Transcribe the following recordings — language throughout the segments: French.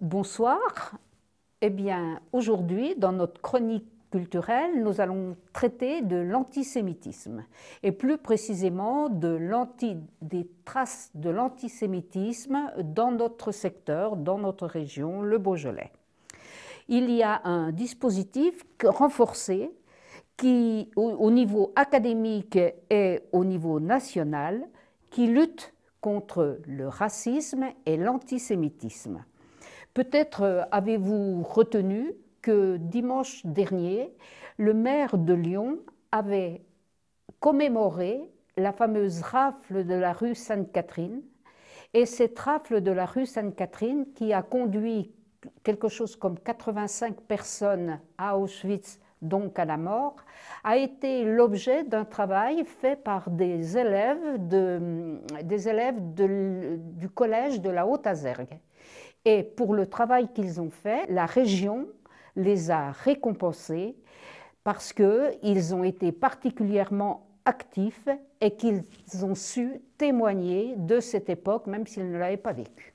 Bonsoir. Eh bien, aujourd'hui, dans notre chronique culturelle, nous allons traiter de l'antisémitisme, et plus précisément des traces de l'antisémitisme dans notre secteur, dans notre région, le Beaujolais. Il y a un dispositif renforcé qui, au niveau académique et au niveau national, qui lutte contre le racisme et l'antisémitisme. Peut-être euh, avez-vous retenu que dimanche dernier, le maire de Lyon avait commémoré la fameuse rafle de la rue Sainte-Catherine. Et cette rafle de la rue Sainte-Catherine qui a conduit quelque chose comme 85 personnes à Auschwitz, donc à la mort, a été l'objet d'un travail fait par des élèves, des élèves du collège de la Haute-Azergue. Et pour le travail qu'ils ont fait, la région les a récompensés parce qu'ils ont été particulièrement actifs et qu'ils ont su témoigner de cette époque, même s'ils ne l'avaient pas vécue.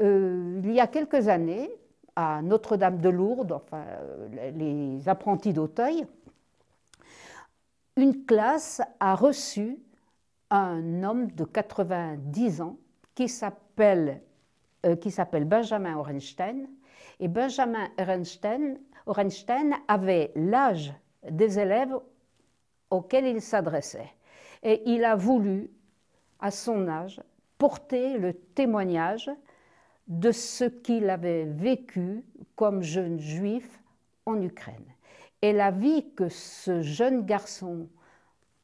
Euh, il y a quelques années, à Notre-Dame de Lourdes, enfin, euh, les apprentis d'Auteuil, une classe a reçu un homme de 90 ans qui s'appelle euh, qui s'appelle Benjamin Orenstein. Et Benjamin Orenstein, avait l'âge des élèves auxquels il s'adressait. Et il a voulu, à son âge, porter le témoignage de ce qu'il avait vécu comme jeune juif en Ukraine. Et la vie que ce jeune garçon,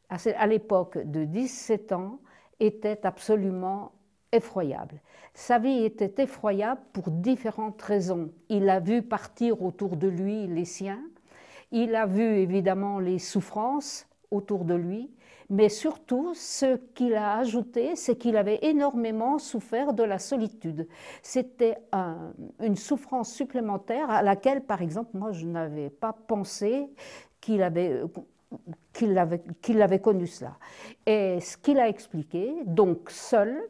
à l'époque de 17 ans, était absolument effroyable. Sa vie était effroyable pour différentes raisons. Il a vu partir autour de lui les siens, il a vu évidemment les souffrances autour de lui, mais surtout ce qu'il a ajouté, c'est qu'il avait énormément souffert de la solitude. C'était une souffrance supplémentaire à laquelle, par exemple, moi, je n'avais pas pensé qu'il avait qu'il avait connu cela. Et ce qu'il a expliqué, donc seul,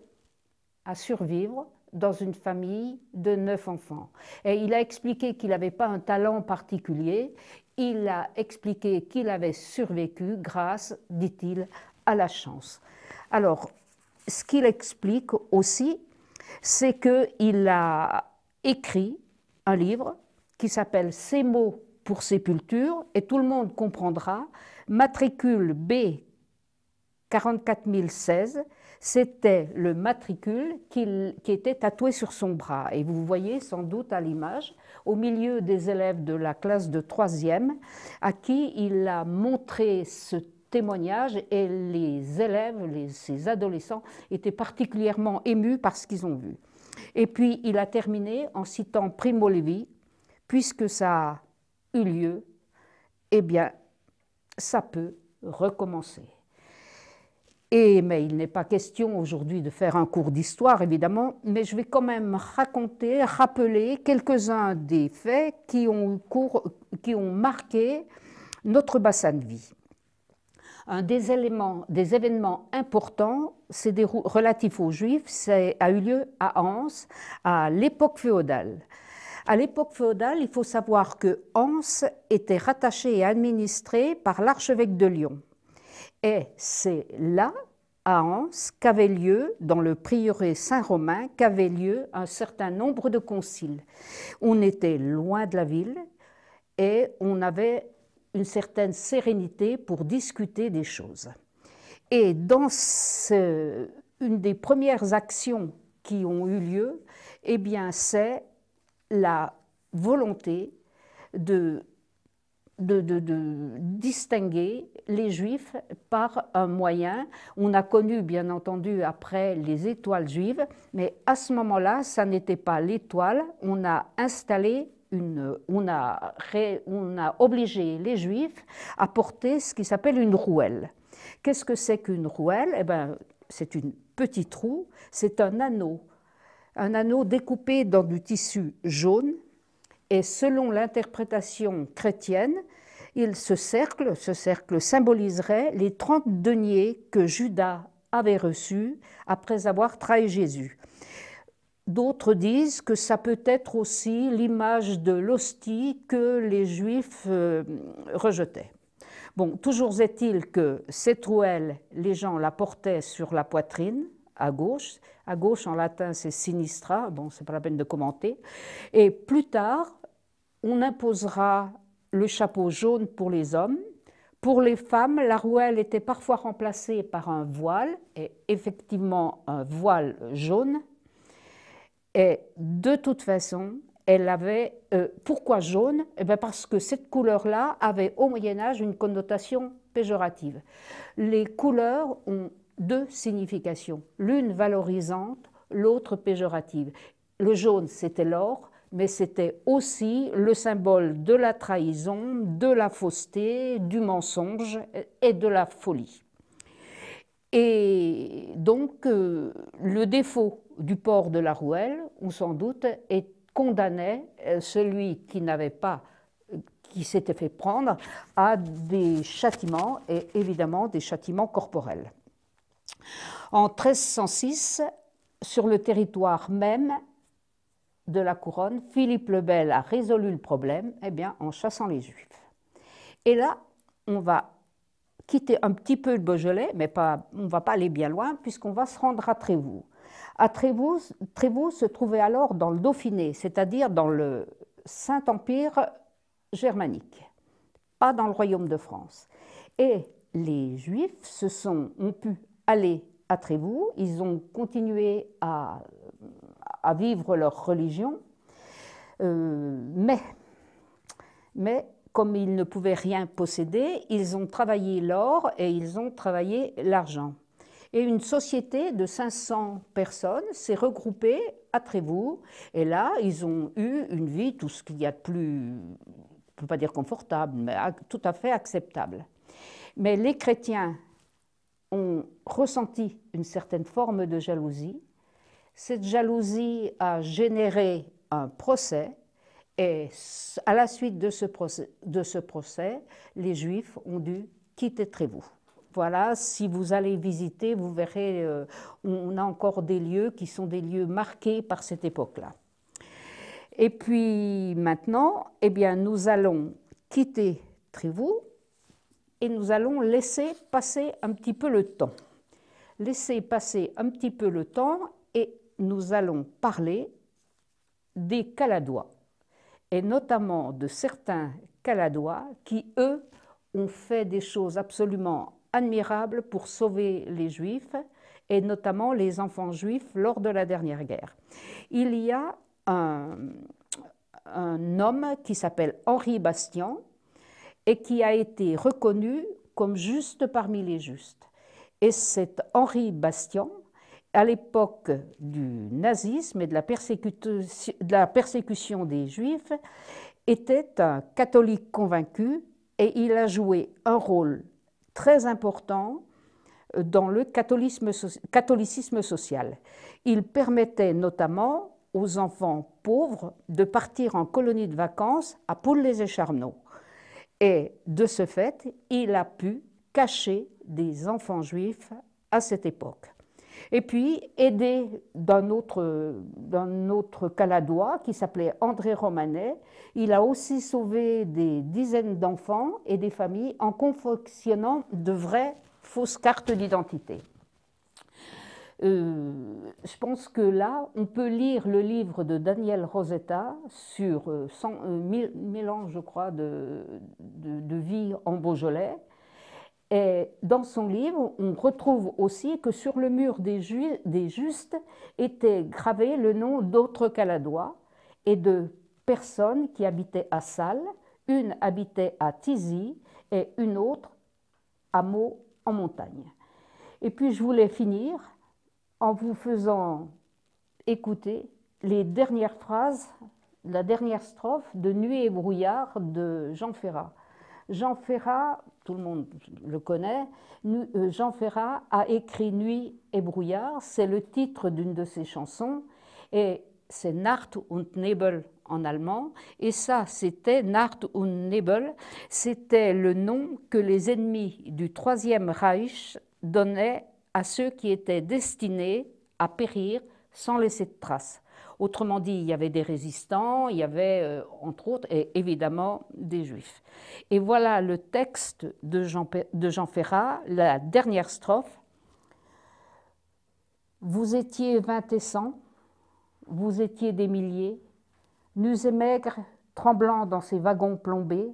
à survivre dans une famille de neuf enfants. Et il a expliqué qu'il n'avait pas un talent particulier, il a expliqué qu'il avait survécu grâce, dit-il, à la chance. Alors, ce qu'il explique aussi, c'est qu'il a écrit un livre qui s'appelle Ces mots pour sépulture, et tout le monde comprendra, matricule B 44016, c'était le matricule qui, était tatoué sur son bras. Et vous voyez sans doute à l'image, au milieu des élèves de la classe de troisième, à qui il a montré ce témoignage et les élèves, les, ces adolescents, étaient particulièrement émus par ce qu'ils ont vu. Et puis il a terminé en citant Primo Levi, puisque ça a eu lieu, eh bien, ça peut recommencer. Et, mais il n'est pas question aujourd'hui de faire un cours d'histoire, évidemment, mais je vais quand même raconter, rappeler quelques-uns des faits qui ont, marqué notre bassin de vie. Un des éléments, des événements importants des, relatifs aux Juifs a eu lieu à Anse, à l'époque féodale. À l'époque féodale, il faut savoir que Anse était rattaché et administré par l'archevêque de Lyon. Et c'est là, à Anse, qu'avait lieu, dans le prieuré Saint-Romain, qu'avait lieu un certain nombre de conciles. On était loin de la ville et on avait une certaine sérénité pour discuter des choses. Et dans une des premières actions qui ont eu lieu, eh bien, c'est la volonté de de, distinguer les juifs par un moyen. On a connu, bien entendu, après les étoiles juives, mais à ce moment-là, ça n'était pas l'étoile. On a installé on, a obligé les juifs à porter ce qui s'appelle une rouelle. Qu'est-ce que c'est qu'une rouelle eh ben, C'est une petite roue, c'est un anneau. Un anneau découpé dans du tissu jaune et selon l'interprétation chrétienne, il, ce cercle, ce cercle symboliserait les 30 deniers que Judas avait reçus après avoir trahi Jésus. D'autres disent que ça peut être aussi l'image de l'hostie que les Juifs euh, rejetaient. Bon, toujours est-il que cette rouelle, les gens la portaient sur la poitrine, à gauche. À gauche, en latin, c'est sinistra, bon, c'est pas la peine de commenter. Et plus tard, on imposera le chapeau jaune pour les hommes. Pour les femmes, la rouelle était parfois remplacée par un voile, et effectivement un voile jaune. Et de toute façon, elle avait. Euh, pourquoi jaune eh bien Parce que cette couleur-là avait au Moyen-Âge une connotation péjorative. Les couleurs ont deux significations, l'une valorisante, l'autre péjorative. Le jaune, c'était l'or, mais c'était aussi le symbole de la trahison, de la fausseté, du mensonge et de la folie. Et donc, euh, le défaut du port de la Rouelle, on s'en doute, est condamnait euh, celui qui n'avait pas, euh, qui s'était fait prendre, à des châtiments et évidemment des châtiments corporels. En 1306, sur le territoire même de la couronne, Philippe le Bel a résolu le problème eh bien, en chassant les Juifs. Et là, on va quitter un petit peu le Beaujolais, mais pas, on ne va pas aller bien loin, puisqu'on va se rendre à Trévoux. À Trévoux, Trévoux se trouvait alors dans le Dauphiné, c'est-à-dire dans le Saint-Empire germanique, pas dans le royaume de France. Et les Juifs se sont, ont pu aller à Trévoux, ils ont continué à à, vivre leur religion. Euh, mais, mais comme ils ne pouvaient rien posséder, ils ont travaillé l'or et ils ont travaillé l'argent. Et une société de 500 personnes s'est regroupée à Trévoux. Et là, ils ont eu une vie, tout ce qu'il y a de plus, on ne peut pas dire confortable, mais tout à fait acceptable. Mais les chrétiens ont ressenti une certaine forme de jalousie cette jalousie a généré un procès et à la suite de ce procès, les Juifs ont dû quitter Trévoux. Voilà, si vous allez visiter, vous verrez, euh, on a encore des lieux qui sont des lieux marqués par cette époque-là. Et puis maintenant, eh bien, nous allons quitter Trévoux et nous allons laisser passer un petit peu le temps. Laisser passer un petit peu le temps nous allons parler des Caladois, et notamment de certains Caladois qui, eux, ont fait des choses absolument admirables pour sauver les Juifs, et notamment les enfants juifs lors de la dernière guerre. Il y a un, homme qui s'appelle Henri Bastian et qui a été reconnu comme juste parmi les justes. Et cet Henri Bastien, à l'époque du nazisme et de la, persécution des juifs, était un catholique convaincu et il a joué un rôle très important dans le catholicisme social. Il permettait notamment aux enfants pauvres de partir en colonie de vacances à Poules-les-Écharneaux. Et de ce fait, il a pu cacher des enfants juifs à cette époque. Et puis, aidé d'un autre, d'un autre Caladois qui s'appelait André Romanet, il a aussi sauvé des dizaines d'enfants et des familles en confectionnant de vraies fausses cartes d'identité. Euh, je pense que là, on peut lire le livre de Daniel Rosetta sur 100, euh, euh je crois, de, de vie en Beaujolais, et dans son livre, on retrouve aussi que sur le mur des, justes était gravé le nom d'autres Caladois et de personnes qui habitaient à Salles. Une habitait à Tizy et une autre à Meaux en montagne. Et puis je voulais finir en vous faisant écouter les dernières phrases, la dernière strophe de Nuit et brouillard de Jean Ferrat. Jean Ferrat tout le monde le connaît, euh, Jean Ferrat a écrit Nuit et brouillard, c'est le titre d'une de ses chansons, et c'est Nacht und Nebel en allemand, et ça c'était Nacht und Nebel, c'était le nom que les ennemis du Troisième Reich donnaient à ceux qui étaient destinés à périr sans laisser de traces. Autrement dit, il y avait des résistants, il y avait, euh, entre autres, et évidemment, des juifs. Et voilà le texte de Jean, de Jean Ferrat, la dernière strophe. Vous étiez vingt et cent, vous étiez des milliers, nus et maigres, tremblant dans ces wagons plombés,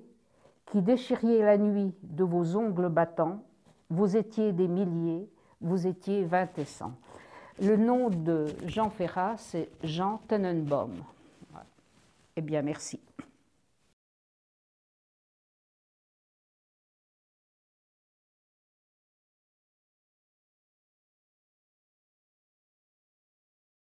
qui déchiriez la nuit de vos ongles battants, vous étiez des milliers, vous étiez vingt et cent. Le nom de Jean Ferrat, c'est Jean Tenenbaum. Eh bien, merci.